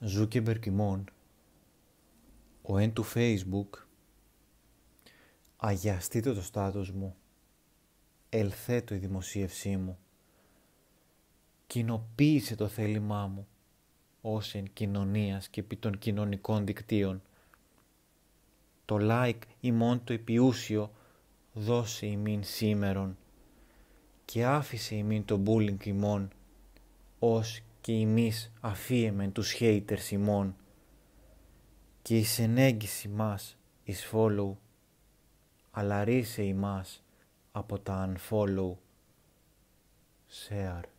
Ζούκεμπερ μπερκιμών, ο εν του Facebook, αγιαστείτε το στάτος μου, ελθέτω η δημοσίευσή μου, κοινοποίησε το θέλημά μου, ως εν κοινωνίας και επί των κοινωνικών δικτύων. Το like ημών το επιούσιο δώσε ημίν σήμερον και άφησε ημίν το bullying ημών ως και εμείς αφίεμεν τους haters ημών και η ενέγγιση μας εις follow αλλά ρίσε ημάς από τα unfollow share